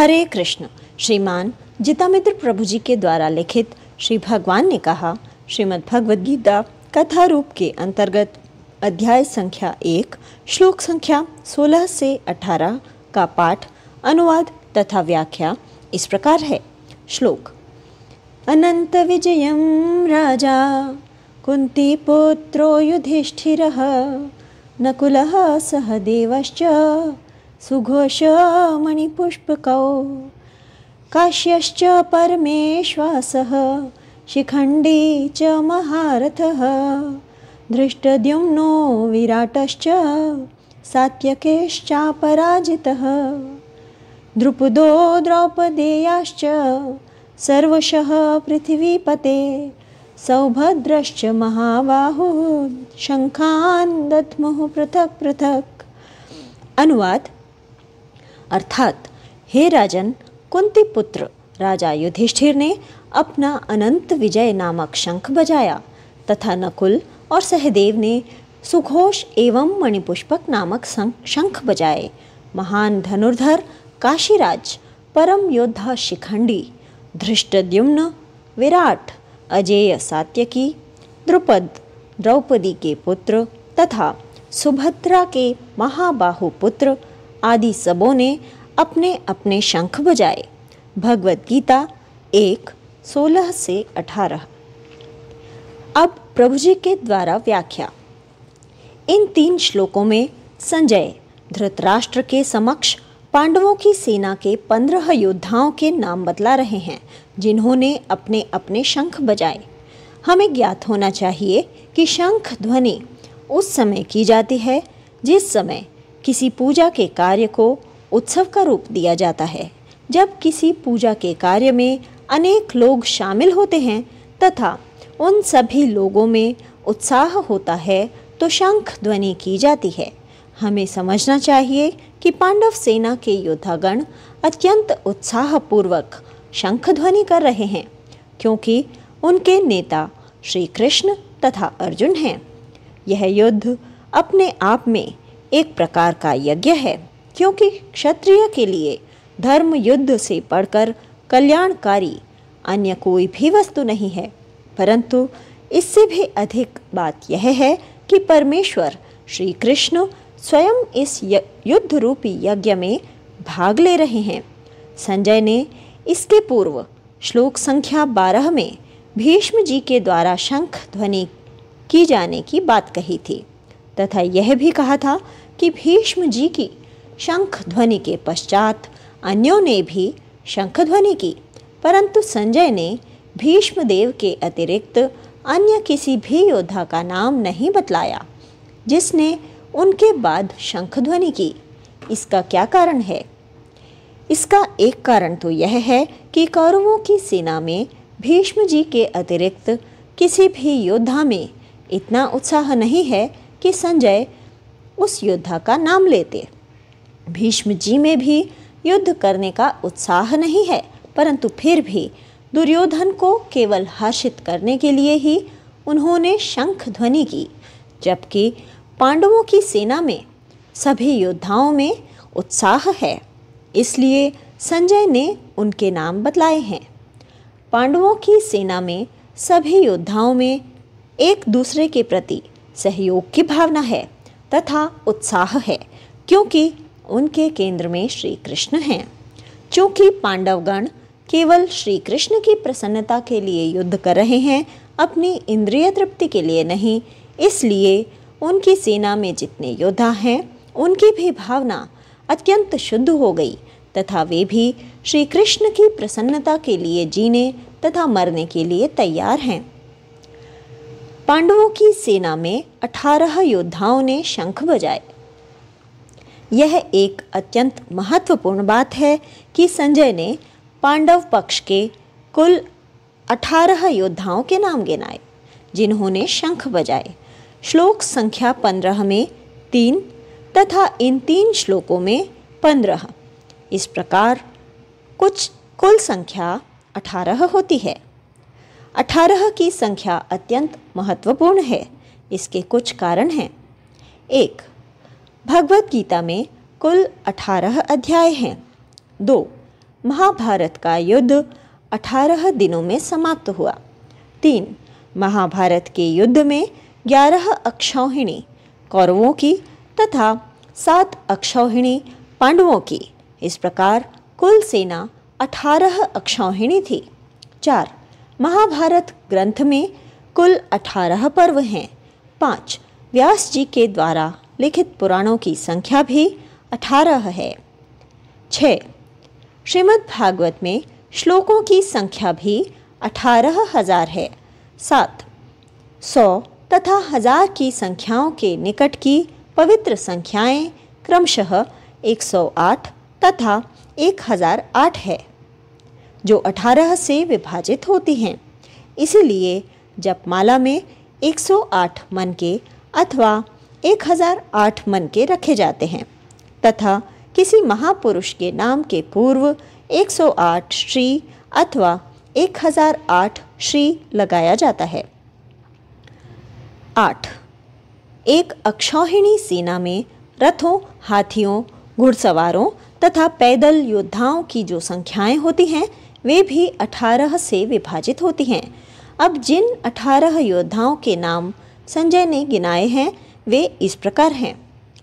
हरे कृष्ण श्रीमान जितामित्र प्रभु जी के द्वारा लिखित श्री भगवान ने कहा श्रीमद् भगवद गीता कथा रूप के अंतर्गत अध्याय संख्या एक श्लोक संख्या 16 से 18 का पाठ अनुवाद तथा व्याख्या इस प्रकार है श्लोक अनंत विजय राजा कुंती पुत्रो युधिष्ठि नकुल सह देवश्च सुघोष मणिपुष्पकौ काश्यश्च परमेश्वासः शिखण्डी च महारथः धृष्टद्युम्नो विराटश्च सात्यकेश्चापराजितः द्रुपदो द्रौपदेयाश्च सर्वशः पृथिवीपते सौभद्रश्च महाबाहुः शङ्खान् दद्मुः पृथक् पृथक् अनुवाद अर्थात हे राजन कुंती पुत्र राजा युधिष्ठिर ने अपना अनंत विजय नामक शंख बजाया तथा नकुल और सहदेव ने सुघोष एवं मणिपुष्पक नामक शंख बजाए महान धनुर्धर काशीराज परम योद्धा शिखंडी धृष्टद्युम्न विराट अजेय सात्यकी द्रुपद द्रौपदी के पुत्र तथा सुभद्रा के महाबाहु पुत्र आदि सबों ने अपने अपने शंख बजाए भगवत गीता एक सोलह से अठारह अब प्रभु जी के द्वारा व्याख्या इन तीन श्लोकों में संजय धृतराष्ट्र के समक्ष पांडवों की सेना के पंद्रह योद्धाओं के नाम बतला रहे हैं जिन्होंने अपने अपने शंख बजाए हमें ज्ञात होना चाहिए कि शंख ध्वनि उस समय की जाती है जिस समय किसी पूजा के कार्य को उत्सव का रूप दिया जाता है जब किसी पूजा के कार्य में अनेक लोग शामिल होते हैं तथा उन सभी लोगों में उत्साह होता है तो शंख ध्वनि की जाती है हमें समझना चाहिए कि पांडव सेना के योद्धागण अत्यंत उत्साहपूर्वक शंख ध्वनि कर रहे हैं क्योंकि उनके नेता श्री कृष्ण तथा अर्जुन हैं यह युद्ध अपने आप में एक प्रकार का यज्ञ है क्योंकि क्षत्रिय के लिए धर्म युद्ध से पढ़कर कल्याणकारी अन्य कोई भी वस्तु नहीं है परंतु इससे भी अधिक बात यह है कि परमेश्वर श्री कृष्ण स्वयं इस युद्ध रूपी यज्ञ में भाग ले रहे हैं संजय ने इसके पूर्व श्लोक संख्या बारह में भीष्म जी के द्वारा शंख ध्वनि की जाने की बात कही थी तथा यह भी कहा था कि भीष्म जी की शंख ध्वनि के पश्चात अन्यों ने भी शंख ध्वनि की परंतु संजय ने देव के अतिरिक्त अन्य किसी भी योद्धा का नाम नहीं बतलाया जिसने उनके बाद शंख ध्वनि की इसका क्या कारण है इसका एक कारण तो यह है कि कौरवों की सेना में भीष्म जी के अतिरिक्त किसी भी योद्धा में इतना उत्साह नहीं है कि संजय उस योद्धा का नाम लेते भीष्म जी में भी युद्ध करने का उत्साह नहीं है परंतु फिर भी दुर्योधन को केवल हर्षित करने के लिए ही उन्होंने शंख ध्वनि की जबकि पांडवों की सेना में सभी योद्धाओं में उत्साह है इसलिए संजय ने उनके नाम बतलाए हैं पांडवों की सेना में सभी योद्धाओं में एक दूसरे के प्रति सहयोग की भावना है तथा उत्साह है क्योंकि उनके केंद्र में श्री कृष्ण हैं चूँकि पांडवगण केवल श्री कृष्ण की प्रसन्नता के लिए युद्ध कर रहे हैं अपनी इंद्रिय तृप्ति के लिए नहीं इसलिए उनकी सेना में जितने योद्धा हैं उनकी भी भावना अत्यंत शुद्ध हो गई तथा वे भी श्री कृष्ण की प्रसन्नता के लिए जीने तथा मरने के लिए तैयार हैं पांडवों की सेना में अठारह योद्धाओं ने शंख बजाए यह एक अत्यंत महत्वपूर्ण बात है कि संजय ने पांडव पक्ष के कुल अठारह योद्धाओं के नाम गिनाए जिन्होंने शंख बजाए श्लोक संख्या पंद्रह में तीन तथा इन तीन श्लोकों में पंद्रह इस प्रकार कुछ कुल संख्या अठारह होती है अठारह की संख्या अत्यंत महत्वपूर्ण है इसके कुछ कारण हैं एक भगवत गीता में कुल अठारह अध्याय हैं दो महाभारत का युद्ध अठारह दिनों में समाप्त हुआ तीन महाभारत के युद्ध में ग्यारह अक्षौहिणी कौरवों की तथा सात अक्षौहिणी पांडवों की इस प्रकार कुल सेना अठारह अक्षौहिणी थी चार महाभारत ग्रंथ में कुल अठारह पर्व हैं पाँच व्यास जी के द्वारा लिखित पुराणों की संख्या भी अठारह है छः श्रीमद् भागवत में श्लोकों की संख्या भी अठारह हजार है सात सौ तथा हजार की संख्याओं के निकट की पवित्र संख्याएं क्रमशः 108 तथा 1008 है जो 18 से विभाजित होती हैं इसीलिए जपमाला में 108 मन के अथवा 1008 मन के रखे जाते हैं तथा किसी महापुरुष के नाम के पूर्व 108 श्री अथवा 1008 श्री लगाया जाता है आठ एक अक्षौहिणी सेना में रथों हाथियों घुड़सवारों तथा पैदल योद्धाओं की जो संख्याएं होती हैं वे भी अठारह से विभाजित होती हैं अब जिन अठारह योद्धाओं के नाम संजय ने गिनाए हैं वे इस प्रकार हैं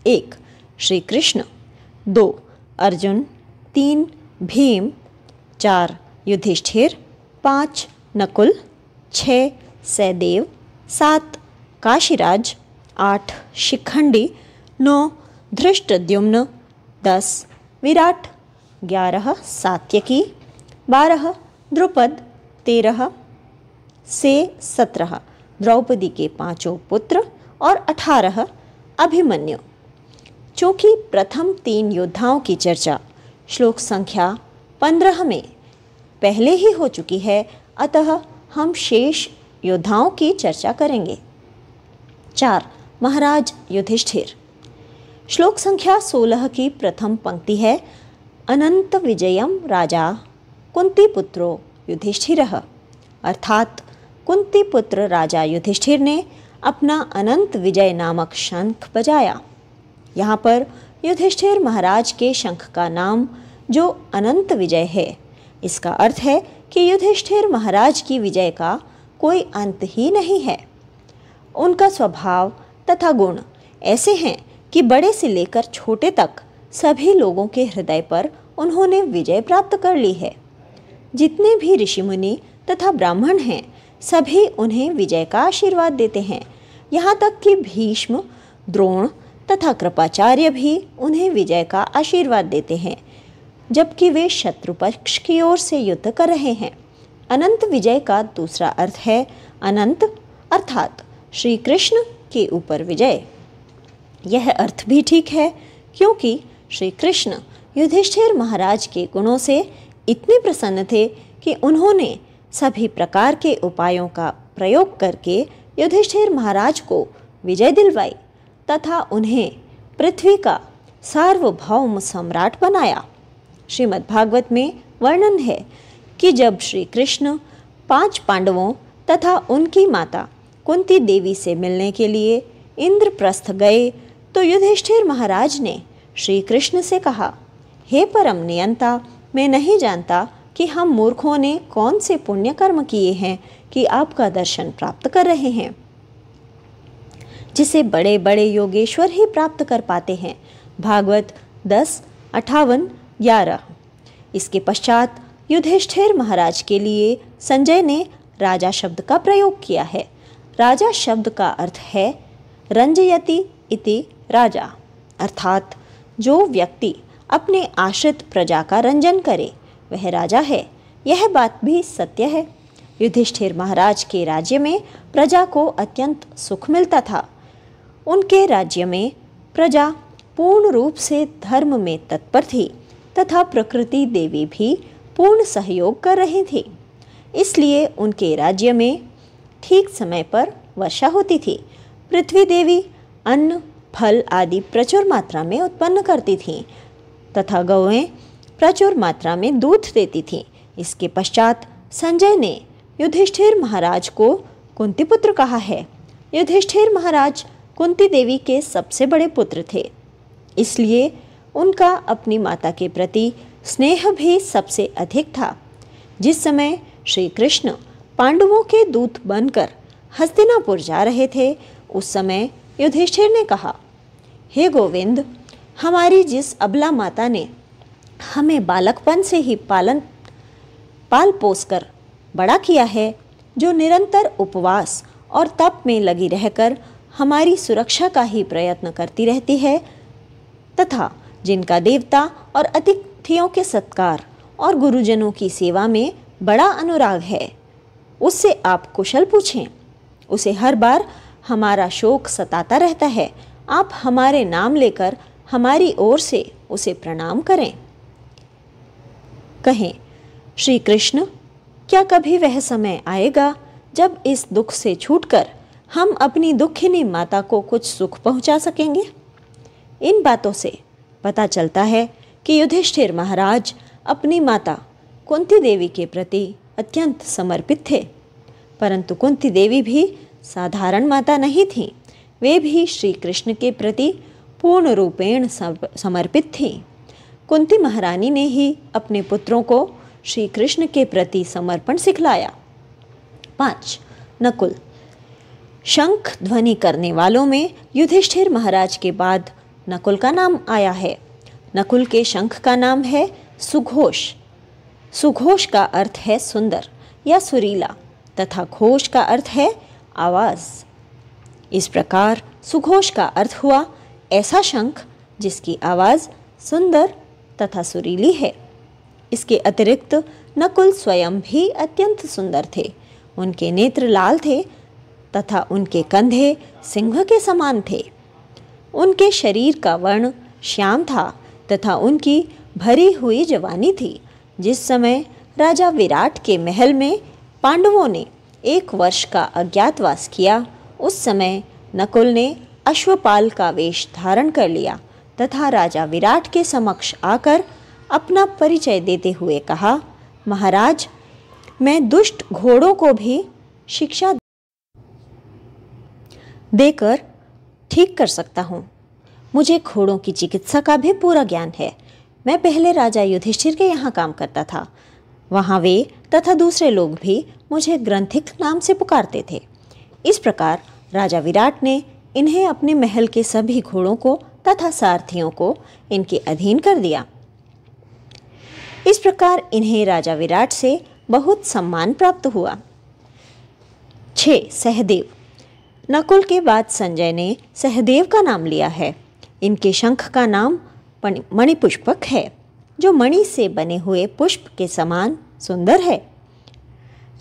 एक श्री कृष्ण दो अर्जुन तीन भीम चार युधिष्ठिर पाँच नकुल छ सहदेव सात काशीराज आठ शिखंडी नौ धृष्टद्युम्न दस विराट ग्यारह सात्यकी बारह द्रुपद तेरह से सत्रह द्रौपदी के पांचों पुत्र और अठारह अभिमन्यु चूँकि प्रथम तीन योद्धाओं की चर्चा श्लोक संख्या पंद्रह में पहले ही हो चुकी है अतः हम शेष योद्धाओं की चर्चा करेंगे चार महाराज युधिष्ठिर श्लोक संख्या सोलह की प्रथम पंक्ति है अनंत विजयम राजा कुंती पुत्रो युधिष्ठिर अर्थात कुंती पुत्र राजा युधिष्ठिर ने अपना अनंत विजय नामक शंख बजाया यहाँ पर युधिष्ठिर महाराज के शंख का नाम जो अनंत विजय है इसका अर्थ है कि युधिष्ठिर महाराज की विजय का कोई अंत ही नहीं है उनका स्वभाव तथा गुण ऐसे हैं कि बड़े से लेकर छोटे तक सभी लोगों के हृदय पर उन्होंने विजय प्राप्त कर ली है जितने भी ऋषि मुनि तथा ब्राह्मण हैं सभी उन्हें विजय का आशीर्वाद देते हैं यहाँ तक कि भीष्म द्रोण तथा कृपाचार्य भी उन्हें विजय का आशीर्वाद देते हैं जबकि वे शत्रु पक्ष की ओर से युद्ध कर रहे हैं अनंत विजय का दूसरा अर्थ है अनंत अर्थात श्री कृष्ण के ऊपर विजय यह अर्थ भी ठीक है क्योंकि श्री कृष्ण युधिष्ठिर महाराज के गुणों से इतने प्रसन्न थे कि उन्होंने सभी प्रकार के उपायों का प्रयोग करके युधिष्ठिर महाराज को विजय दिलवाई तथा उन्हें पृथ्वी का सार्वभौम सम्राट बनाया श्रीमद् भागवत में वर्णन है कि जब श्री कृष्ण पांच पांडवों तथा उनकी माता कुंती देवी से मिलने के लिए इंद्रप्रस्थ गए तो युधिष्ठिर महाराज ने श्री कृष्ण से कहा हे परम नियंता मैं नहीं जानता कि हम मूर्खों ने कौन से पुण्य कर्म किए हैं कि आपका दर्शन प्राप्त कर रहे हैं जिसे बड़े बड़े योगेश्वर ही प्राप्त कर पाते हैं भागवत दस अठावन ग्यारह इसके पश्चात युधिष्ठिर महाराज के लिए संजय ने राजा शब्द का प्रयोग किया है राजा शब्द का अर्थ है रंजयति इति राजा अर्थात जो व्यक्ति अपने आश्रित प्रजा का रंजन करे वह राजा है यह बात भी सत्य है युधिष्ठिर महाराज के राज्य में प्रजा को अत्यंत सुख मिलता था उनके राज्य में प्रजा पूर्ण रूप से धर्म में तत्पर थी तथा प्रकृति देवी भी पूर्ण सहयोग कर रही थी इसलिए उनके राज्य में ठीक समय पर वर्षा होती थी पृथ्वी देवी अन्न फल आदि प्रचुर मात्रा में उत्पन्न करती थीं तथा गौएं प्रचुर मात्रा में दूध देती थीं इसके पश्चात संजय ने युधिष्ठिर महाराज को कुंती पुत्र कहा है युधिष्ठिर महाराज कुंती देवी के सबसे बड़े पुत्र थे इसलिए उनका अपनी माता के प्रति स्नेह भी सबसे अधिक था जिस समय श्री कृष्ण पांडवों के दूत बनकर हस्तिनापुर जा रहे थे उस समय युधिष्ठिर ने कहा हे गोविंद हमारी जिस अबला माता ने हमें बालकपन से ही पालन पाल पोस कर बड़ा किया है जो निरंतर उपवास और तप में लगी रहकर हमारी सुरक्षा का ही प्रयत्न करती रहती है तथा जिनका देवता और अतिथियों के सत्कार और गुरुजनों की सेवा में बड़ा अनुराग है उससे आप कुशल पूछें उसे हर बार हमारा शोक सताता रहता है आप हमारे नाम लेकर हमारी ओर से उसे प्रणाम करें कहें श्री कृष्ण क्या कभी वह समय आएगा जब इस दुख से छूटकर हम अपनी दुखिनी माता को कुछ सुख पहुंचा सकेंगे इन बातों से पता चलता है कि युधिष्ठिर महाराज अपनी माता कुंती देवी के प्रति अत्यंत समर्पित थे परंतु कुंती देवी भी साधारण माता नहीं थी वे भी श्री कृष्ण के प्रति पूर्ण रूपेण समर्पित थी कुंती महारानी ने ही अपने पुत्रों को श्री कृष्ण के प्रति समर्पण सिखलाया पाँच नकुल शंख ध्वनि करने वालों में युधिष्ठिर महाराज के बाद नकुल का नाम आया है नकुल के शंख का नाम है सुघोष सुघोष का अर्थ है सुंदर या सुरीला तथा घोष का अर्थ है आवाज़ इस प्रकार सुघोष का अर्थ हुआ ऐसा शंख जिसकी आवाज़ सुंदर तथा सुरीली है इसके अतिरिक्त नकुल स्वयं भी अत्यंत सुंदर थे उनके नेत्र लाल थे तथा उनके कंधे सिंह के समान थे उनके शरीर का वर्ण श्याम था तथा उनकी भरी हुई जवानी थी जिस समय राजा विराट के महल में पांडवों ने एक वर्ष का अज्ञातवास किया उस समय नकुल ने अश्वपाल का वेश धारण कर लिया तथा राजा विराट के समक्ष आकर अपना परिचय देते हुए कहा महाराज मैं दुष्ट घोड़ों को भी शिक्षा देकर ठीक कर सकता हूँ मुझे घोड़ों की चिकित्सा का भी पूरा ज्ञान है मैं पहले राजा युधिष्ठिर के यहाँ काम करता था वहाँ वे तथा दूसरे लोग भी मुझे ग्रंथिक नाम से पुकारते थे इस प्रकार राजा विराट ने इन्हें अपने महल के सभी घोड़ों को तथा सारथियों को इनके अधीन कर दिया इस प्रकार इन्हें राजा विराट से बहुत सम्मान प्राप्त हुआ छः सहदेव नकुल के बाद संजय ने सहदेव का नाम लिया है इनके शंख का नाम मणिपुष्पक है जो मणि से बने हुए पुष्प के समान सुंदर है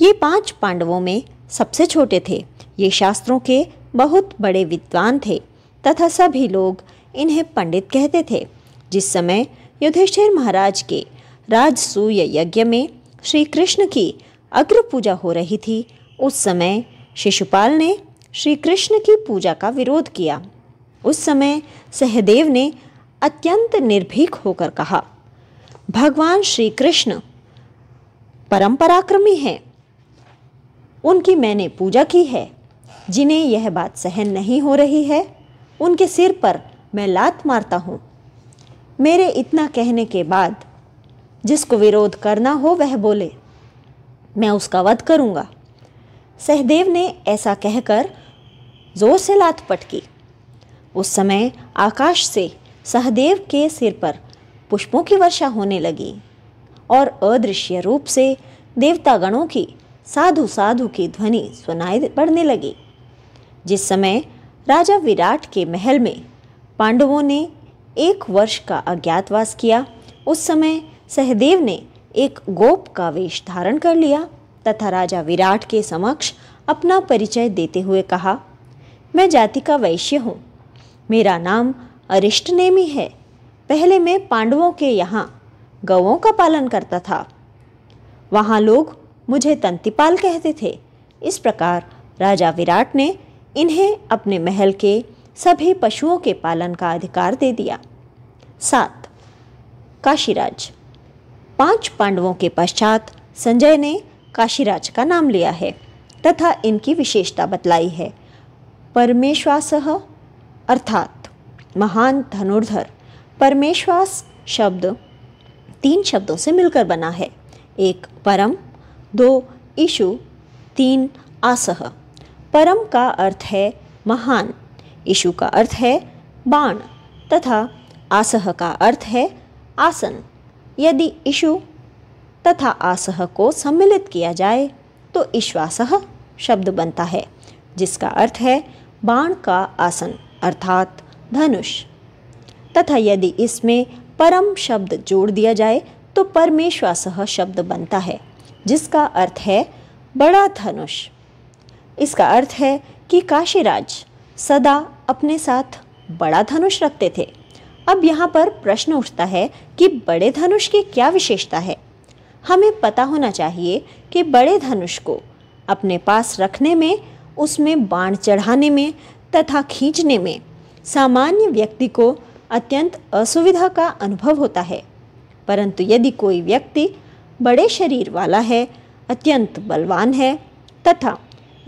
ये पांच पांडवों में सबसे छोटे थे ये शास्त्रों के बहुत बड़े विद्वान थे तथा सभी लोग इन्हें पंडित कहते थे जिस समय युधिष्ठिर महाराज के राजसूय यज्ञ में श्री कृष्ण की अग्र पूजा हो रही थी उस समय शिशुपाल ने श्री कृष्ण की पूजा का विरोध किया उस समय सहदेव ने अत्यंत निर्भीक होकर कहा भगवान श्री कृष्ण परम्पराक्रमी हैं उनकी मैंने पूजा की है जिन्हें यह बात सहन नहीं हो रही है उनके सिर पर मैं लात मारता हूँ मेरे इतना कहने के बाद जिसको विरोध करना हो वह बोले मैं उसका वध करूँगा सहदेव ने ऐसा कहकर जोर से लात पटकी उस समय आकाश से सहदेव के सिर पर पुष्पों की वर्षा होने लगी और अदृश्य रूप से देवतागणों की साधु साधु की ध्वनि सुनाई पड़ने लगी जिस समय राजा विराट के महल में पांडवों ने एक वर्ष का अज्ञातवास किया उस समय सहदेव ने एक गोप का वेश धारण कर लिया तथा राजा विराट के समक्ष अपना परिचय देते हुए कहा मैं जाति का वैश्य हूँ मेरा नाम अरिष्टनेमी है पहले मैं पांडवों के यहाँ गवों का पालन करता था वहाँ लोग मुझे तंतिपाल कहते थे इस प्रकार राजा विराट ने इन्हें अपने महल के सभी पशुओं के पालन का अधिकार दे दिया सात काशीराज पांच पांडवों के पश्चात संजय ने काशीराज का नाम लिया है तथा इनकी विशेषता बतलाई है परमेश्वास अर्थात महान धनुर्धर परमेश्वास शब्द तीन शब्दों से मिलकर बना है एक परम दो ईशु तीन आसह परम का अर्थ है महान ईशु का अर्थ है बाण तथा आसह का अर्थ है आसन यदि ईशु तथा आसह को सम्मिलित किया जाए तो ईश्वासह शब्द बनता है जिसका अर्थ है बाण का आसन अर्थात धनुष तथा यदि इसमें परम शब्द जोड़ दिया जाए तो परमेश्वासह शब्द बनता है जिसका अर्थ है बड़ा धनुष इसका अर्थ है कि काशीराज सदा अपने साथ बड़ा धनुष रखते थे अब यहाँ पर प्रश्न उठता है कि बड़े धनुष की क्या विशेषता है हमें पता होना चाहिए कि बड़े धनुष को अपने पास रखने में उसमें बाण चढ़ाने में तथा खींचने में सामान्य व्यक्ति को अत्यंत असुविधा का अनुभव होता है परंतु यदि कोई व्यक्ति बड़े शरीर वाला है अत्यंत बलवान है तथा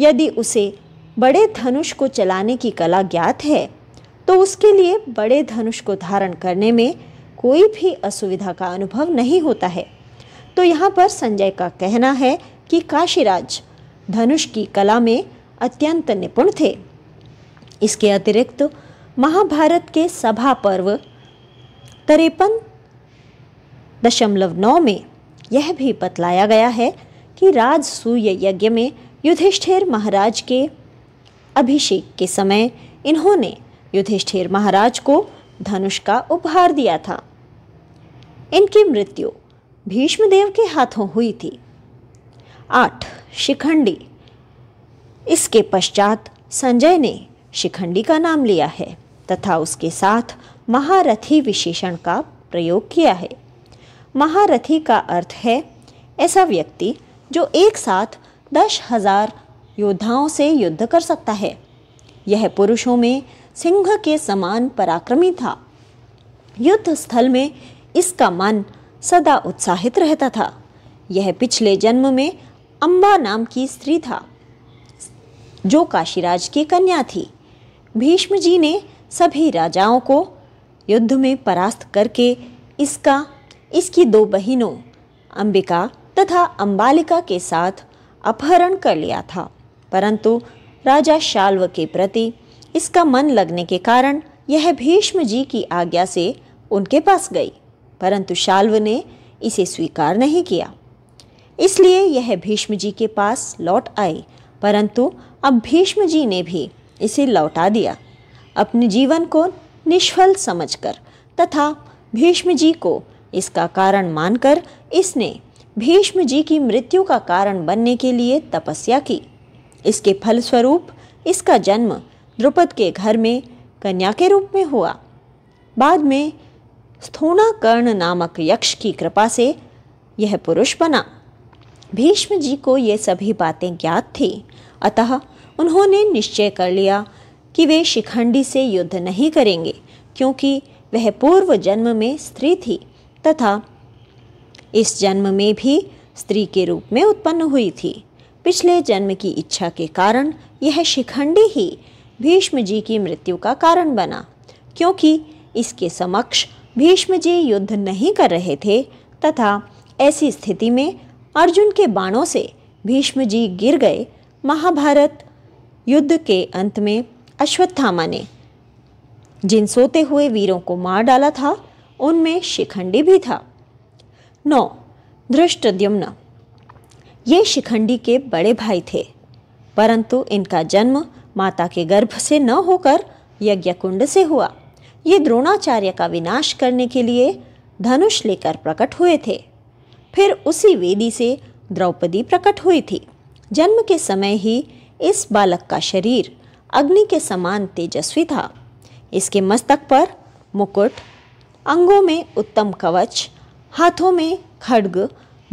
यदि उसे बड़े धनुष को चलाने की कला ज्ञात है तो उसके लिए बड़े धनुष को धारण करने में कोई भी असुविधा का अनुभव नहीं होता है तो यहाँ पर संजय का कहना है कि काशीराज धनुष की कला में अत्यंत निपुण थे इसके अतिरिक्त तो महाभारत के सभा पर्व तरेपन दशमलव नौ में यह भी बतलाया गया है कि राजसूय यज्ञ में युधिष्ठिर महाराज के अभिषेक के समय इन्होंने युधिष्ठिर महाराज को धनुष का उपहार दिया था इनकी मृत्यु भीष्मदेव के हाथों हुई थी आठ शिखंडी इसके पश्चात संजय ने शिखंडी का नाम लिया है तथा उसके साथ महारथी विशेषण का प्रयोग किया है महारथी का अर्थ है ऐसा व्यक्ति जो एक साथ दस हजार योद्धाओं से युद्ध कर सकता है यह पुरुषों में सिंह के समान पराक्रमी था युद्ध स्थल में इसका मन सदा उत्साहित रहता था यह पिछले जन्म में अम्बा नाम की स्त्री था जो काशीराज की कन्या थी भीष्म जी ने सभी राजाओं को युद्ध में परास्त करके इसका इसकी दो बहनों अंबिका तथा अंबालिका के साथ अपहरण कर लिया था परंतु राजा शाल्व के प्रति इसका मन लगने के कारण यह भीष्म जी की आज्ञा से उनके पास गई परंतु शाल्व ने इसे स्वीकार नहीं किया इसलिए यह भीष्म जी के पास लौट आई परंतु अब भीष्म जी ने भी इसे लौटा दिया अपने जीवन को निष्फल समझकर तथा भीष्म जी को इसका कारण मानकर इसने भीष्म जी की मृत्यु का कारण बनने के लिए तपस्या की इसके फलस्वरूप इसका जन्म द्रुपद के घर में कन्या के रूप में हुआ बाद में स्थूणा कर्ण नामक यक्ष की कृपा से यह पुरुष बना भीष्म जी को ये सभी बातें ज्ञात थी अतः उन्होंने निश्चय कर लिया कि वे शिखंडी से युद्ध नहीं करेंगे क्योंकि वह पूर्व जन्म में स्त्री थी तथा इस जन्म में भी स्त्री के रूप में उत्पन्न हुई थी पिछले जन्म की इच्छा के कारण यह शिखंडी ही भीष्म जी की मृत्यु का कारण बना क्योंकि इसके समक्ष भीष्म जी युद्ध नहीं कर रहे थे तथा ऐसी स्थिति में अर्जुन के बाणों से भीष्म जी गिर गए महाभारत युद्ध के अंत में अश्वत्थामा ने जिन सोते हुए वीरों को मार डाला था उनमें शिखंडी भी था नौ धृष्टद्युम्न ये शिखंडी के बड़े भाई थे परंतु इनका जन्म माता के गर्भ से न होकर यज्ञकुंड से हुआ ये द्रोणाचार्य का विनाश करने के लिए धनुष लेकर प्रकट हुए थे फिर उसी वेदी से द्रौपदी प्रकट हुई थी जन्म के समय ही इस बालक का शरीर अग्नि के समान तेजस्वी था इसके मस्तक पर मुकुट अंगों में उत्तम कवच हाथों में खड्ग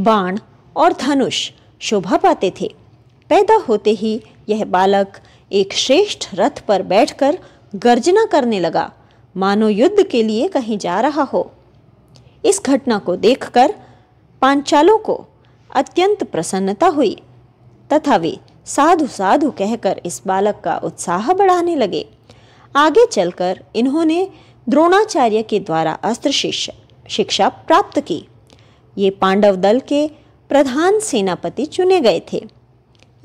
बाण और धनुष शोभा पाते थे पैदा होते ही यह बालक एक श्रेष्ठ रथ पर बैठकर गर्जना करने लगा मानो युद्ध के लिए कहीं जा रहा हो इस घटना को देखकर पांचालों को अत्यंत प्रसन्नता हुई तथा वे साधु साधु कहकर इस बालक का उत्साह बढ़ाने लगे आगे चलकर इन्होंने द्रोणाचार्य के द्वारा अस्त्र शिष्य शिक्षा प्राप्त की ये पांडव दल के प्रधान सेनापति चुने गए थे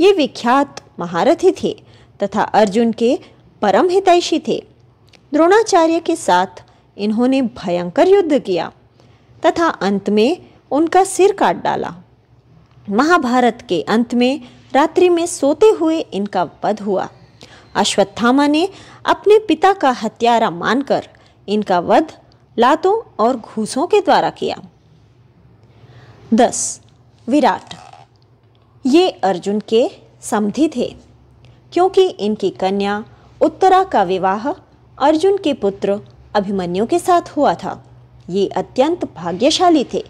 ये विख्यात महारथी थे तथा अर्जुन के परम हितैषी थे द्रोणाचार्य के साथ इन्होंने भयंकर युद्ध किया तथा अंत में उनका सिर काट डाला महाभारत के अंत में रात्रि में सोते हुए इनका वध हुआ अश्वत्थामा ने अपने पिता का हत्यारा मानकर इनका वध लातों और घूसों के द्वारा किया दस विराट ये अर्जुन के समधि थे क्योंकि इनकी कन्या उत्तरा का विवाह अर्जुन के पुत्र अभिमन्यु के साथ हुआ था ये अत्यंत भाग्यशाली थे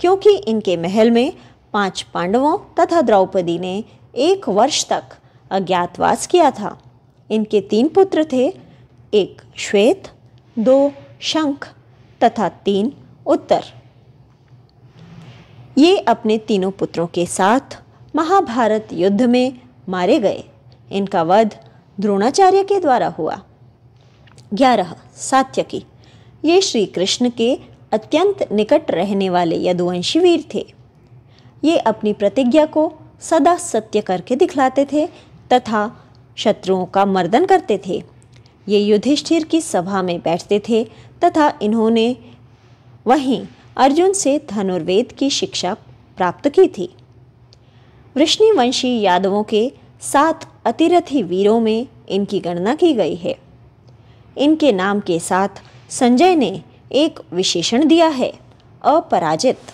क्योंकि इनके महल में पांच पांडवों तथा द्रौपदी ने एक वर्ष तक अज्ञातवास किया था इनके तीन पुत्र थे एक श्वेत दो शंख तथा तीन उत्तर ये अपने तीनों पुत्रों के साथ महाभारत युद्ध में मारे गए इनका वध द्रोणाचार्य के द्वारा हुआ ग्यारह सात्यकी ये श्री कृष्ण के अत्यंत निकट रहने वाले यदुवंशी वीर थे ये अपनी प्रतिज्ञा को सदा सत्य करके दिखलाते थे तथा शत्रुओं का मर्दन करते थे ये युधिष्ठिर की सभा में बैठते थे तथा इन्होंने वहीं अर्जुन से धनुर्वेद की शिक्षा प्राप्त की थी वृष्णिवंशी यादवों के सात अतिरथी वीरों में इनकी गणना की गई है इनके नाम के साथ संजय ने एक विशेषण दिया है अपराजित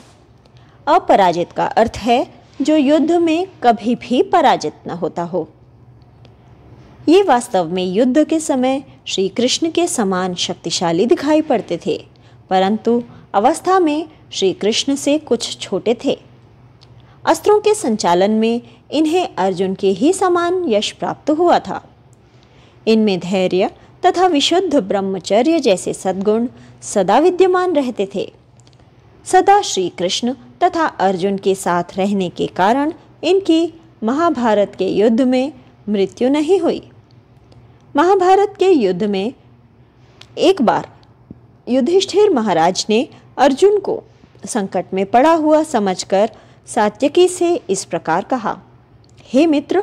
अपराजित का अर्थ है जो युद्ध में कभी भी पराजित न होता हो ये वास्तव में युद्ध के समय श्री कृष्ण के समान शक्तिशाली दिखाई पड़ते थे परंतु अवस्था में श्री कृष्ण से कुछ छोटे थे अस्त्रों के संचालन में इन्हें अर्जुन के ही समान यश प्राप्त हुआ था इनमें धैर्य तथा विशुद्ध ब्रह्मचर्य जैसे सद्गुण सदा विद्यमान रहते थे सदा श्री कृष्ण तथा अर्जुन के साथ रहने के कारण इनकी महाभारत के युद्ध में मृत्यु नहीं हुई महाभारत के युद्ध में एक बार युधिष्ठिर महाराज ने अर्जुन को संकट में पड़ा हुआ समझकर सात्यकी से इस प्रकार कहा हे मित्र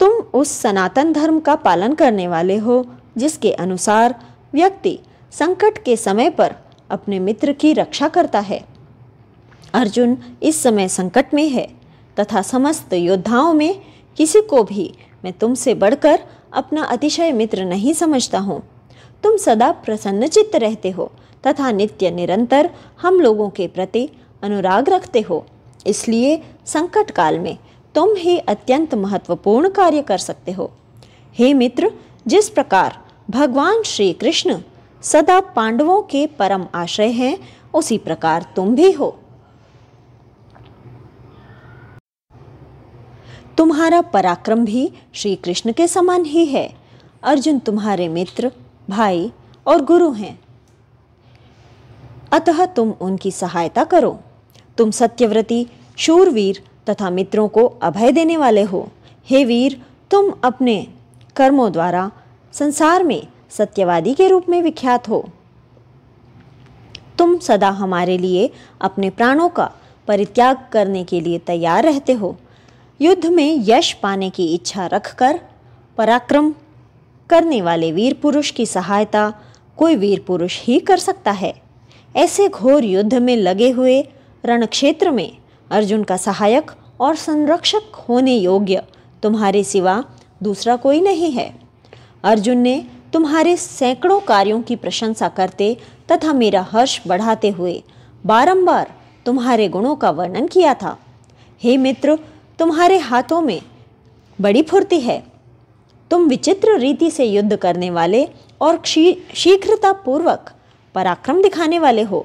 तुम उस सनातन धर्म का पालन करने वाले हो जिसके अनुसार व्यक्ति संकट के समय पर अपने मित्र की रक्षा करता है अर्जुन इस समय संकट में है तथा समस्त योद्धाओं में किसी को भी मैं तुमसे बढ़कर अपना अतिशय मित्र नहीं समझता हूँ तुम सदा प्रसन्नचित्त रहते हो तथा नित्य निरंतर हम लोगों के प्रति अनुराग रखते हो इसलिए संकट काल में तुम ही अत्यंत महत्वपूर्ण कार्य कर सकते हो हे मित्र जिस प्रकार भगवान श्री कृष्ण सदा पांडवों के परम आश्रय हैं उसी प्रकार तुम भी हो तुम्हारा पराक्रम भी श्री कृष्ण के समान ही है अर्जुन तुम्हारे मित्र भाई और गुरु हैं अतः तुम उनकी सहायता करो तुम सत्यव्रती शूरवीर तथा मित्रों को अभय देने वाले हो हे वीर तुम अपने कर्मों द्वारा संसार में सत्यवादी के रूप में विख्यात हो तुम सदा हमारे लिए अपने प्राणों का परित्याग करने के लिए तैयार रहते हो युद्ध में यश पाने की इच्छा रखकर पराक्रम करने वाले वीर पुरुष की सहायता कोई वीर पुरुष ही कर सकता है ऐसे घोर युद्ध में लगे हुए रणक्षेत्र में अर्जुन का सहायक और संरक्षक होने योग्य तुम्हारे सिवा दूसरा कोई नहीं है अर्जुन ने तुम्हारे सैकड़ों कार्यों की प्रशंसा करते तथा मेरा हर्ष बढ़ाते हुए बारंबार तुम्हारे गुणों का वर्णन किया था हे मित्र तुम्हारे हाथों में बड़ी फुर्ती है तुम विचित्र रीति से युद्ध करने वाले और शीघ्रतापूर्वक पराक्रम दिखाने वाले हो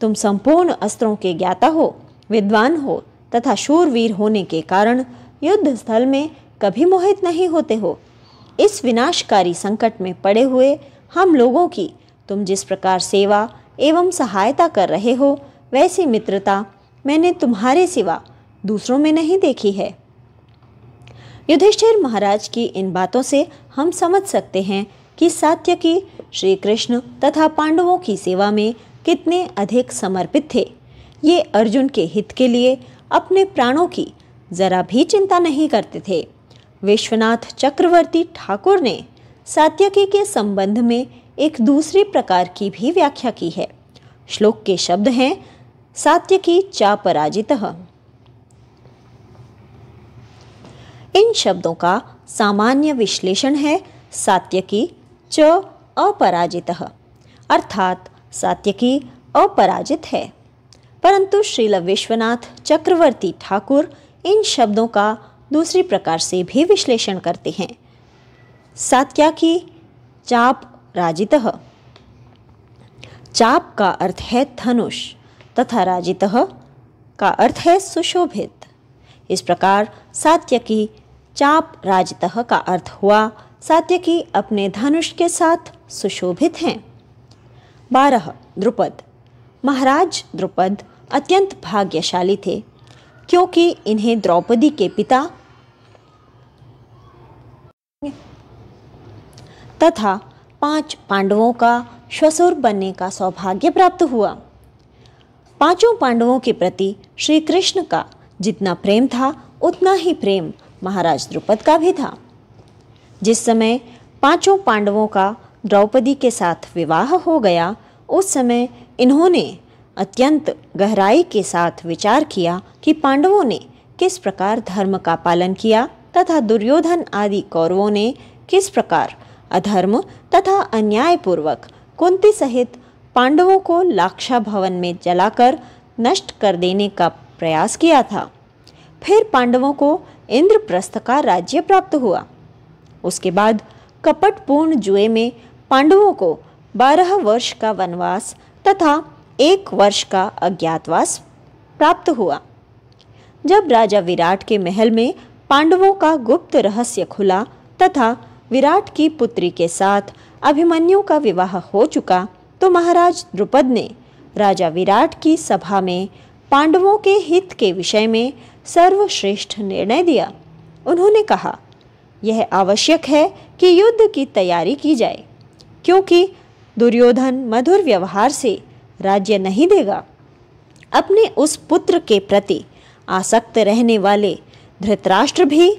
तुम संपूर्ण अस्त्रों के ज्ञाता हो विद्वान हो तथा शूरवीर होने के कारण युद्ध स्थल में कभी मोहित नहीं होते हो इस विनाशकारी संकट में पड़े हुए हम लोगों की तुम जिस प्रकार सेवा एवं सहायता कर रहे हो वैसी मित्रता मैंने तुम्हारे सिवा दूसरों में नहीं देखी है युधिष्ठिर महाराज की इन बातों से हम समझ सकते हैं कि सात्य की श्री कृष्ण तथा पांडवों की सेवा में कितने अधिक समर्पित थे ये अर्जुन के हित के लिए अपने प्राणों की जरा भी चिंता नहीं करते थे विश्वनाथ चक्रवर्ती ठाकुर ने सात्यकी के संबंध में एक दूसरी प्रकार की भी व्याख्या की है श्लोक के शब्द हैं सात्यकी चापराजित इन शब्दों का सामान्य विश्लेषण है सात्यकी च अपराजित अर्थात सात्यकी अपराजित है परंतु श्रील विश्वनाथ चक्रवर्ती ठाकुर इन शब्दों का दूसरी प्रकार से भी विश्लेषण करते हैं सात्याकी चाप राजित चाप का अर्थ है धनुष तथा राजित का अर्थ है सुशोभित इस प्रकार सात्यकी चाप राजत का अर्थ हुआ सात्यकी अपने धनुष के साथ सुशोभित हैं बारह द्रुपद महाराज द्रुपद अत्यंत भाग्यशाली थे क्योंकि इन्हें द्रौपदी के पिता तथा पांच पांडवों का श्वसुर बनने का सौभाग्य प्राप्त हुआ पांचों पांडवों के प्रति श्री कृष्ण का जितना प्रेम था उतना ही प्रेम महाराज द्रुपद का भी था जिस समय पांचों पांडवों का द्रौपदी के साथ विवाह हो गया उस समय इन्होंने अत्यंत गहराई के साथ विचार किया कि पांडवों ने किस प्रकार धर्म का पालन किया तथा दुर्योधन आदि कौरवों ने किस प्रकार अधर्म तथा अन्यायपूर्वक कुंती सहित पांडवों को लाक्षा भवन में जलाकर नष्ट कर देने का प्रयास किया था फिर पांडवों को इंद्रप्रस्थ का राज्य प्राप्त हुआ उसके बाद कपटपूर्ण जुए में पांडवों को बारह वर्ष का वनवास तथा एक वर्ष का अज्ञातवास प्राप्त हुआ जब राजा विराट के महल में पांडवों का गुप्त रहस्य खुला तथा विराट की पुत्री के साथ अभिमन्यु का विवाह हो चुका तो महाराज द्रुपद ने राजा विराट की सभा में पांडवों के हित के विषय में सर्वश्रेष्ठ निर्णय दिया उन्होंने कहा यह आवश्यक है कि युद्ध की तैयारी की जाए क्योंकि दुर्योधन मधुर व्यवहार से राज्य नहीं देगा अपने उस पुत्र के प्रति आसक्त रहने वाले धृतराष्ट्र भी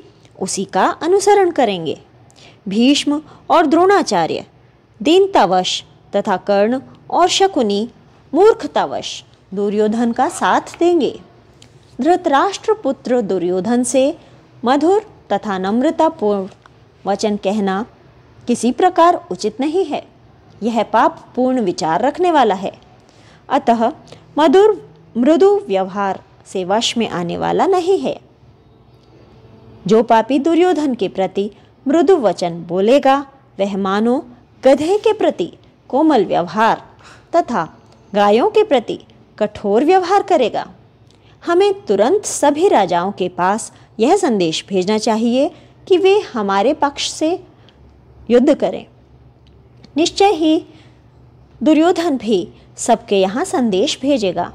उसी का अनुसरण करेंगे भीष्म और द्रोणाचार्य दीनतावश तथा कर्ण और शकुनी मूर्खतावश दुर्योधन का साथ देंगे धृतराष्ट्र पुत्र दुर्योधन से मधुर तथा नम्रतापूर्ण वचन कहना किसी प्रकार उचित नहीं है यह पाप पूर्ण विचार रखने वाला है अतः मधुर मृदु व्यवहार से वश में आने वाला नहीं है जो पापी दुर्योधन के प्रति मृदु वचन बोलेगा वह मानो गधे के प्रति कोमल व्यवहार तथा गायों के प्रति कठोर व्यवहार करेगा हमें तुरंत सभी राजाओं के पास यह संदेश भेजना चाहिए कि वे हमारे पक्ष से युद्ध करें निश्चय ही दुर्योधन भी सबके यहाँ संदेश भेजेगा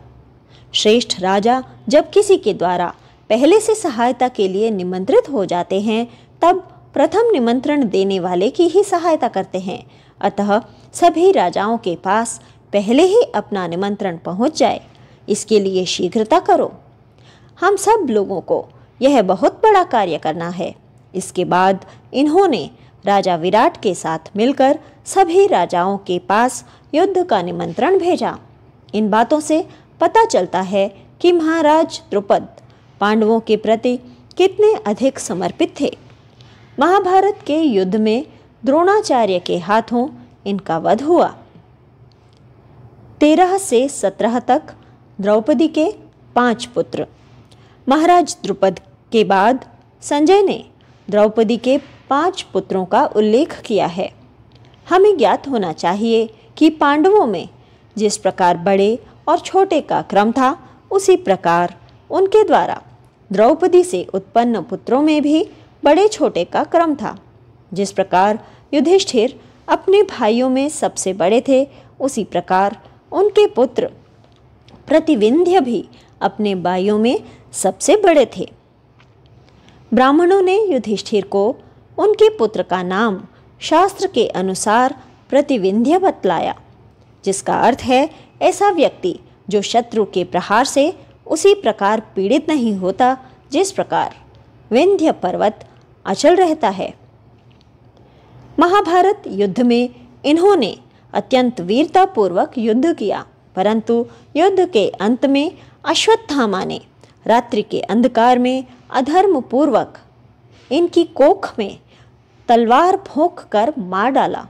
श्रेष्ठ राजा जब किसी के द्वारा पहले से सहायता के लिए निमंत्रित हो जाते हैं तब प्रथम निमंत्रण देने वाले की ही सहायता करते हैं अतः सभी राजाओं के पास पहले ही अपना निमंत्रण पहुंच जाए इसके लिए शीघ्रता करो हम सब लोगों को यह बहुत बड़ा कार्य करना है इसके बाद इन्होंने राजा विराट के साथ मिलकर सभी राजाओं के पास युद्ध का निमंत्रण भेजा इन बातों से पता चलता है कि महाराज द्रुपद पांडवों के प्रति कितने अधिक समर्पित थे महाभारत के युद्ध में द्रोणाचार्य के हाथों इनका वध हुआ तेरह से सत्रह तक द्रौपदी के पांच पुत्र महाराज द्रुपद के बाद संजय ने द्रौपदी के पांच पुत्रों का उल्लेख किया है हमें ज्ञात होना चाहिए कि पांडवों में जिस प्रकार बड़े और छोटे का क्रम था उसी प्रकार उनके द्वारा द्रौपदी से उत्पन्न पुत्रों में भी बड़े छोटे का क्रम था जिस प्रकार युधिष्ठिर अपने भाइयों में सबसे बड़े थे उसी प्रकार उनके पुत्र प्रतिविंध्य भी अपने बाइयों में सबसे बड़े थे ब्राह्मणों ने युधिष्ठिर को उनके पुत्र का नाम शास्त्र के अनुसार प्रतिविंध्य बतलाया जिसका अर्थ है ऐसा व्यक्ति जो शत्रु के प्रहार से उसी प्रकार पीड़ित नहीं होता जिस प्रकार विंध्य पर्वत अचल रहता है महाभारत युद्ध में इन्होंने अत्यंत वीरतापूर्वक युद्ध किया परंतु युद्ध के अंत में अश्वत्थामा ने रात्रि के अंधकार में अधर्म पूर्वक इनकी कोख में तलवार भोंक कर मार डाला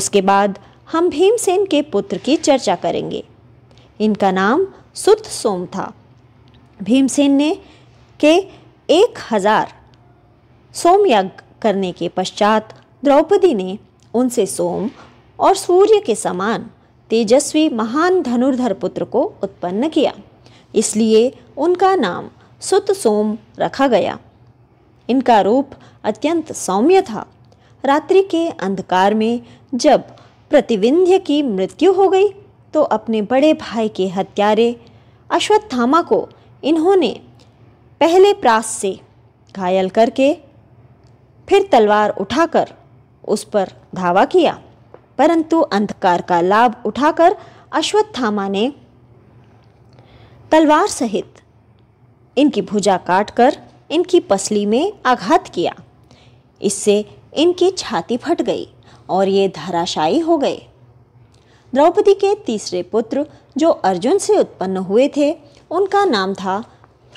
उसके बाद हम भीमसेन के पुत्र की चर्चा करेंगे इनका नाम सुत सोम था भीमसेन ने के एक हजार सोमयज्ञ करने के पश्चात द्रौपदी ने उनसे सोम और सूर्य के समान तेजस्वी महान धनुर्धर पुत्र को उत्पन्न किया इसलिए उनका नाम सुत सोम रखा गया इनका रूप अत्यंत सौम्य था रात्रि के अंधकार में जब प्रतिविंध्य की मृत्यु हो गई तो अपने बड़े भाई के हत्यारे अश्वत्थामा को इन्होंने पहले प्रास से घायल करके फिर तलवार उठाकर उस पर धावा किया परंतु अंधकार का लाभ उठाकर अश्वत्थामा ने तलवार सहित इनकी भुजा काटकर इनकी पसली में आघात किया इससे इनकी छाती फट गई और ये धराशायी हो गए द्रौपदी के तीसरे पुत्र जो अर्जुन से उत्पन्न हुए थे उनका नाम था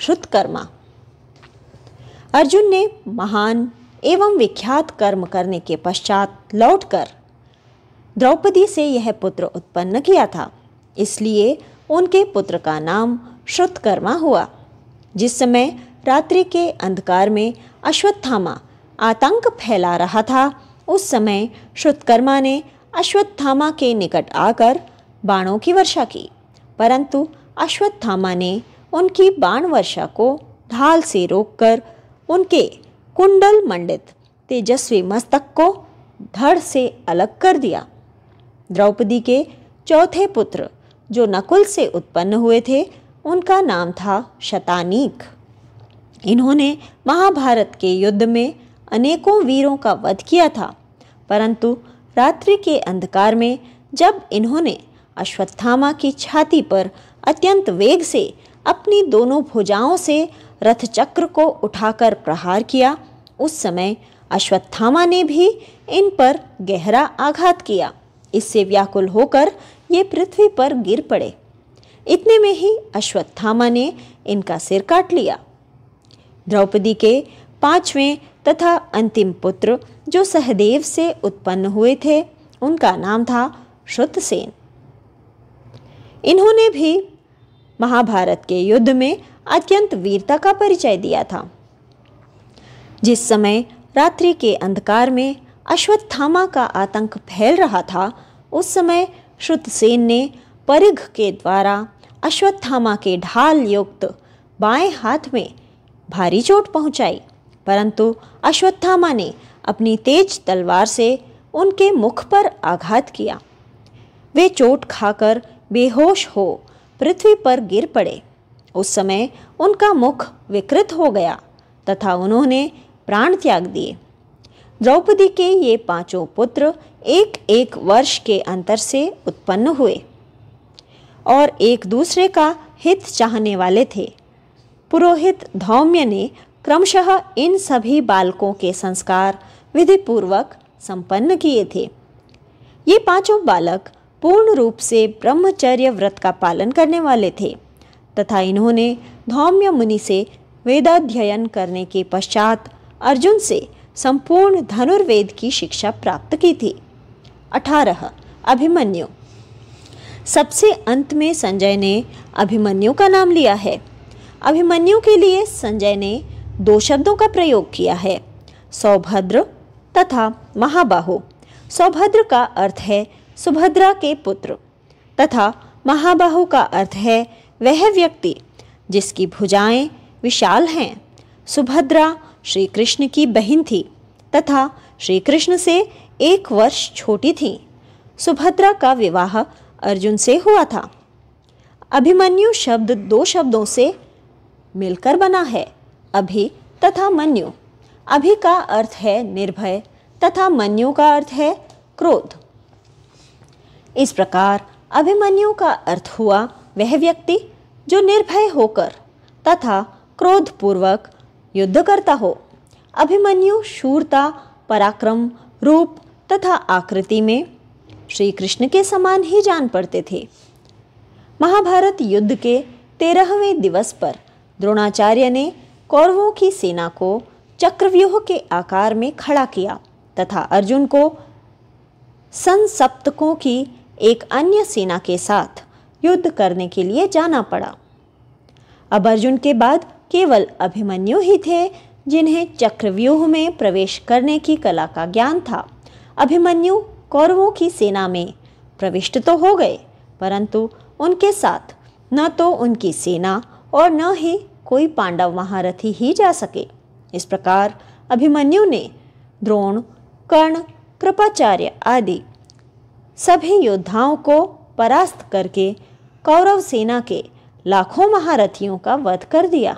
श्रुतकर्मा अर्जुन ने महान एवं विख्यात कर्म करने के पश्चात लौटकर द्रौपदी से यह पुत्र उत्पन्न किया था इसलिए उनके पुत्र का नाम श्रुतकर्मा हुआ जिस समय रात्रि के अंधकार में अश्वत्थामा आतंक फैला रहा था उस समय श्रुतकर्मा ने अश्वत्थामा के निकट आकर बाणों की वर्षा की परंतु अश्वत्थामा ने उनकी बाण वर्षा को ढाल से रोककर उनके कुंडल मंडित तेजस्वी मस्तक को धड़ से अलग कर दिया द्रौपदी के चौथे पुत्र जो नकुल से उत्पन्न हुए थे उनका नाम था शतानीक इन्होंने महाभारत के युद्ध में अनेकों वीरों का वध किया था परंतु रात्रि के अंधकार में जब इन्होंने अश्वत्थामा की छाती पर अत्यंत वेग से अपनी दोनों भुजाओं से रथ चक्र को उठाकर प्रहार किया उस समय अश्वत्थामा ने भी इन पर गहरा आघात किया इससे व्याकुल होकर ये पृथ्वी पर गिर पड़े इतने में ही अश्वत्थामा ने इनका सिर काट लिया द्रौपदी के पांचवें तथा अंतिम पुत्र जो सहदेव से उत्पन्न हुए थे उनका नाम था श्रुतसेन इन्होंने भी महाभारत के युद्ध में अत्यंत वीरता का परिचय दिया था जिस समय रात्रि के अंधकार में अश्वत्थामा का आतंक फैल रहा था उस समय श्रुतसेन ने परिघ के द्वारा अश्वत्थामा के ढाल युक्त बाएं हाथ में भारी चोट पहुंचाई परंतु अश्वत्थामा ने अपनी तेज तलवार से उनके मुख पर आघात किया वे चोट खाकर बेहोश हो पृथ्वी पर गिर पड़े उस समय उनका मुख विकृत हो गया तथा उन्होंने प्राण त्याग दिए द्रौपदी के ये पांचों पुत्र एक एक वर्ष के अंतर से उत्पन्न हुए और एक दूसरे का हित चाहने वाले थे पुरोहित धौम्य ने क्रमशः इन सभी बालकों के संस्कार विधिपूर्वक संपन्न किए थे ये पांचों बालक पूर्ण रूप से ब्रह्मचर्य व्रत का पालन करने वाले थे तथा इन्होंने धौम्य मुनि से वेदाध्ययन करने के पश्चात अर्जुन से संपूर्ण धनुर्वेद की शिक्षा प्राप्त की थी अठारह अभिमन्यु सबसे अंत में संजय ने अभिमन्यु का नाम लिया है अभिमन्यु के लिए संजय ने दो शब्दों का प्रयोग किया है सौभद्र तथा महाबाहु सौभद्र का अर्थ है सुभद्रा के पुत्र तथा महाबाहु का अर्थ है वह व्यक्ति जिसकी भुजाएं विशाल हैं सुभद्रा श्री कृष्ण की बहन थी तथा श्री कृष्ण से एक वर्ष छोटी थी सुभद्रा का विवाह अर्जुन से हुआ था अभिमन्यु शब्द दो शब्दों से मिलकर बना है अभि तथा मन्यु अभि का अर्थ है निर्भय तथा मन्यु का अर्थ है क्रोध इस प्रकार अभिमन्यु का अर्थ हुआ वह व्यक्ति जो निर्भय होकर तथा क्रोधपूर्वक युद्ध करता हो अभिमन्यु शूरता पराक्रम रूप तथा आकृति में श्री कृष्ण के समान ही जान पड़ते थे महाभारत युद्ध के तेरहवें दिवस पर द्रोणाचार्य ने कौरवों की सेना को चक्रव्यूह के आकार में खड़ा किया तथा अर्जुन को संसप्तकों की एक अन्य सेना के साथ युद्ध करने के लिए जाना पड़ा अब अर्जुन के बाद केवल अभिमन्यु ही थे जिन्हें चक्रव्यूह में प्रवेश करने की कला का ज्ञान था अभिमन्यु कौरवों की सेना में प्रविष्ट तो हो गए परंतु उनके साथ न तो उनकी सेना और न ही कोई पांडव महारथी ही जा सके इस प्रकार अभिमन्यु ने द्रोण कर्ण कृपाचार्य आदि सभी योद्धाओं को परास्त करके कौरव सेना के लाखों महारथियों का वध कर दिया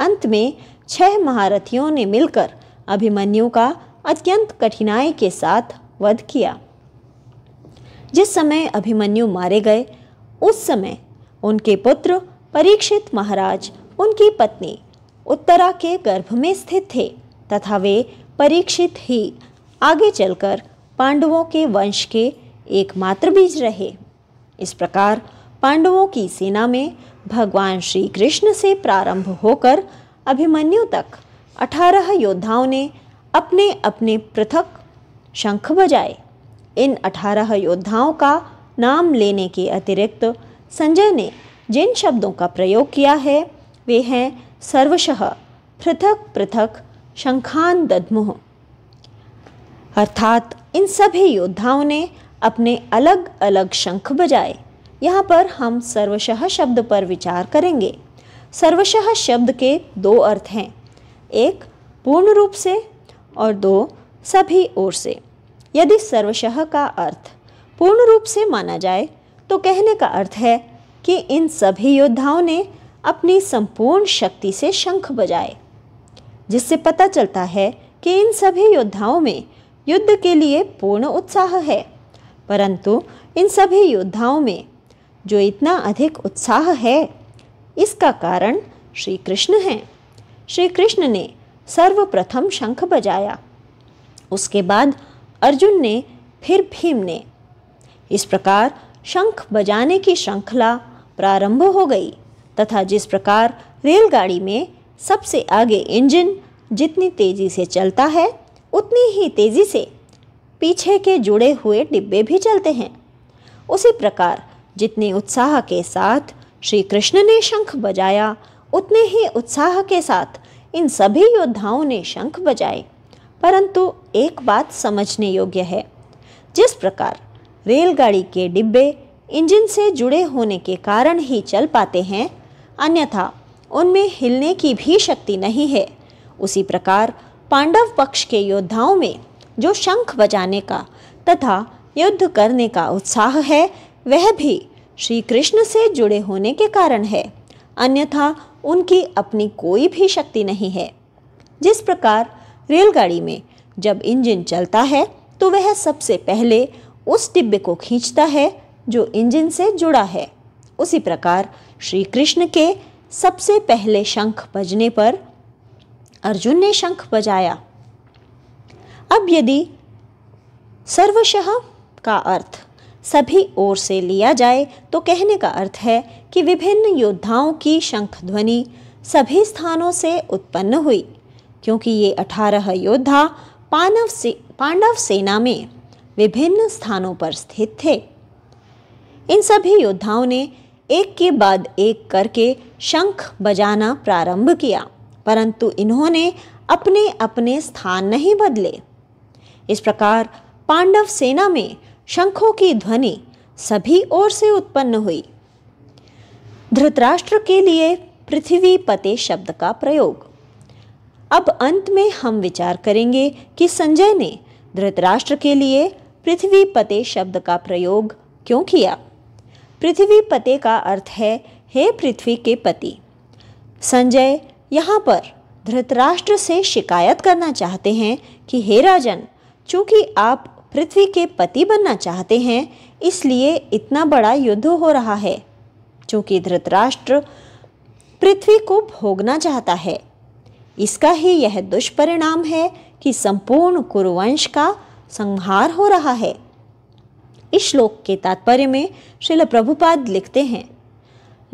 अंत में छह महारथियों ने मिलकर अभिमन्यु का अत्यंत कठिनाई के साथ वध किया जिस समय अभिमन्यु मारे गए उस समय उनके पुत्र परीक्षित महाराज उनकी पत्नी उत्तरा के गर्भ में स्थित थे तथा वे परीक्षित ही आगे चलकर पांडवों के वंश के एकमात्र बीज रहे इस प्रकार पांडवों की सेना में भगवान श्री कृष्ण से प्रारंभ होकर अभिमन्यु तक अठारह योद्धाओं ने अपने अपने पृथक शंख बजाए इन अठारह योद्धाओं का नाम लेने के अतिरिक्त संजय ने जिन शब्दों का प्रयोग किया है वे हैं सर्वशः पृथक पृथक शंखान दद्मोह अर्थात इन सभी योद्धाओं ने अपने अलग अलग शंख बजाए यहाँ पर हम सर्वशः शब्द पर विचार करेंगे सर्वशः शब्द के दो अर्थ हैं एक पूर्ण रूप से और दो सभी ओर से यदि सर्वशः का अर्थ पूर्ण रूप से माना जाए तो कहने का अर्थ है कि इन सभी योद्धाओं ने अपनी संपूर्ण शक्ति से शंख बजाए जिससे पता चलता है कि इन सभी योद्धाओं में युद्ध के लिए पूर्ण उत्साह है परंतु इन सभी योद्धाओं में जो इतना अधिक उत्साह है इसका कारण श्री कृष्ण हैं श्री कृष्ण ने सर्वप्रथम शंख बजाया उसके बाद अर्जुन ने फिर भीम ने इस प्रकार शंख बजाने की श्रृंखला प्रारंभ हो गई तथा जिस प्रकार रेलगाड़ी में सबसे आगे इंजन जितनी तेज़ी से चलता है उतनी ही तेज़ी से पीछे के जुड़े हुए डिब्बे भी चलते हैं उसी प्रकार जितने उत्साह के साथ श्री कृष्ण ने शंख बजाया उतने ही उत्साह के साथ इन सभी योद्धाओं ने शंख बजाए परंतु एक बात समझने योग्य है जिस प्रकार रेलगाड़ी के डिब्बे इंजन से जुड़े होने के कारण ही चल पाते हैं अन्यथा उनमें हिलने की भी शक्ति नहीं है उसी प्रकार पांडव पक्ष के योद्धाओं में जो शंख बजाने का तथा युद्ध करने का उत्साह है वह भी श्री कृष्ण से जुड़े होने के कारण है अन्यथा उनकी अपनी कोई भी शक्ति नहीं है जिस प्रकार रेलगाड़ी में जब इंजन चलता है तो वह सबसे पहले उस डिब्बे को खींचता है जो इंजन से जुड़ा है उसी प्रकार श्री कृष्ण के सबसे पहले शंख बजने पर अर्जुन ने शंख बजाया अब यदि सर्वशः का अर्थ सभी ओर से लिया जाए तो कहने का अर्थ है कि विभिन्न योद्धाओं की शंख ध्वनि सभी स्थानों से उत्पन्न हुई क्योंकि ये अठारह योद्धा पांडव से पांडव सेना में विभिन्न स्थानों पर स्थित थे इन सभी योद्धाओं ने एक के बाद एक करके शंख बजाना प्रारंभ किया परंतु इन्होंने अपने अपने स्थान नहीं बदले इस प्रकार पांडव सेना में शंखों की ध्वनि सभी ओर से उत्पन्न हुई धृतराष्ट्र के लिए पृथ्वी पते शब्द का प्रयोग अब अंत में हम विचार करेंगे कि संजय ने धृतराष्ट्र के लिए पृथ्वी पते शब्द का प्रयोग क्यों किया पृथ्वी पते का अर्थ है हे पृथ्वी के पति संजय यहाँ पर धृतराष्ट्र से शिकायत करना चाहते हैं कि हे राजन चूंकि आप पृथ्वी के पति बनना चाहते हैं इसलिए इतना बड़ा युद्ध हो रहा है चूँकि धृतराष्ट्र पृथ्वी को भोगना चाहता है इसका ही यह दुष्परिणाम है कि संपूर्ण कुरुवंश का संहार हो रहा है इस श्लोक के तात्पर्य में श्रील प्रभुपाद लिखते हैं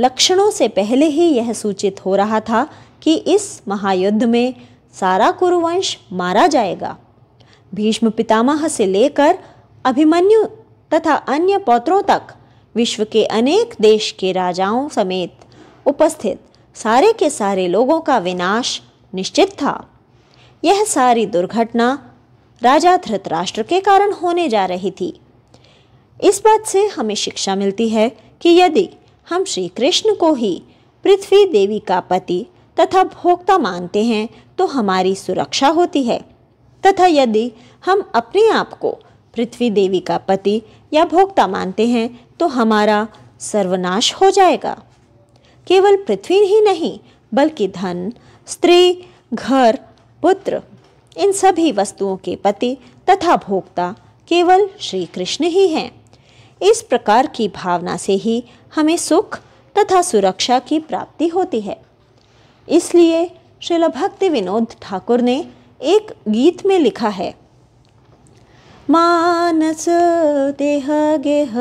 लक्षणों से पहले ही यह सूचित हो रहा था कि इस महायुद्ध में सारा कुरुवंश मारा जाएगा भीष्म पितामह से लेकर अभिमन्यु तथा अन्य पौत्रों तक विश्व के अनेक देश के राजाओं समेत उपस्थित सारे के सारे लोगों का विनाश निश्चित था यह सारी दुर्घटना राजा धृतराष्ट्र के कारण होने जा रही थी इस बात से हमें शिक्षा मिलती है कि यदि हम श्री कृष्ण को ही पृथ्वी देवी का पति तथा भोक्ता मानते हैं तो हमारी सुरक्षा होती है तथा यदि हम अपने आप को पृथ्वी देवी का पति या भोक्ता मानते हैं तो हमारा सर्वनाश हो जाएगा केवल पृथ्वी ही नहीं बल्कि धन स्त्री घर पुत्र इन सभी वस्तुओं के पति तथा भोक्ता केवल श्री कृष्ण ही हैं इस प्रकार की भावना से ही हमें सुख तथा सुरक्षा की प्राप्ति होती है इसलिए श्रील भक्ति विनोद ठाकुर ने एक गीत में लिखा है मानस देह गेह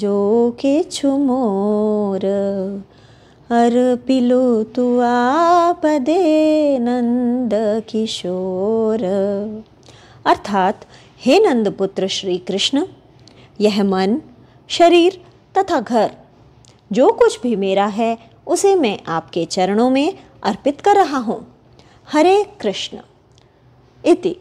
जो के छुमोर पिलो तुआ पदे नंद किशोर अर्थात हे नंद पुत्र श्री कृष्ण यह मन शरीर तथा घर जो कुछ भी मेरा है उसे मैं आपके चरणों में अर्पित कर रहा हूँ हरे कृष्ण इति